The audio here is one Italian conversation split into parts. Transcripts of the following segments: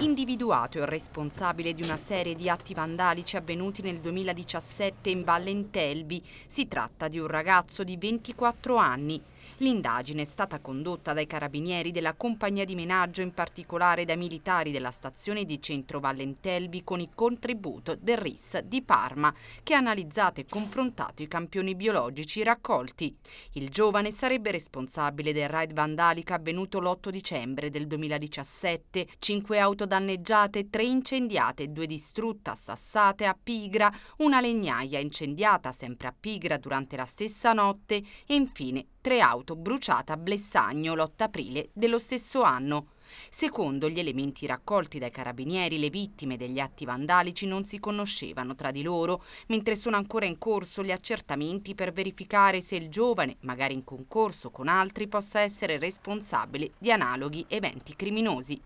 individuato il responsabile di una serie di atti vandalici avvenuti nel 2017 in Valle Intelbi. Si tratta di un ragazzo di 24 anni, L'indagine è stata condotta dai carabinieri della compagnia di menaggio, in particolare dai militari della stazione di Centro Vallentelvi con il contributo del RIS di Parma, che ha analizzato e confrontato i campioni biologici raccolti. Il giovane sarebbe responsabile del raid vandalico avvenuto l'8 dicembre del 2017, Cinque auto danneggiate, tre incendiate, due distrutte, assassate a Pigra, una legnaia incendiata sempre a Pigra durante la stessa notte e infine tre auto bruciate a Blessagno l'8 aprile dello stesso anno. Secondo gli elementi raccolti dai carabinieri, le vittime degli atti vandalici non si conoscevano tra di loro, mentre sono ancora in corso gli accertamenti per verificare se il giovane, magari in concorso con altri, possa essere responsabile di analoghi eventi criminosi.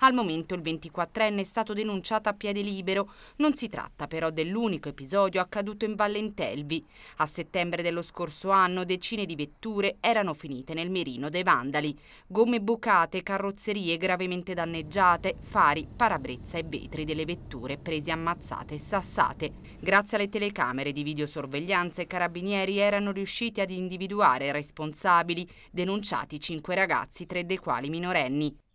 Al momento il 24enne è stato denunciato a piede libero, non si tratta però dell'unico episodio accaduto in Vallentelvi. A settembre dello scorso anno decine di vetture erano finite nel merino dei vandali, gomme bucate, carrozzerie vie gravemente danneggiate, fari, parabrezza e vetri delle vetture presi ammazzate e sassate. Grazie alle telecamere di videosorveglianza i carabinieri erano riusciti ad individuare responsabili, denunciati cinque ragazzi, tre dei quali minorenni.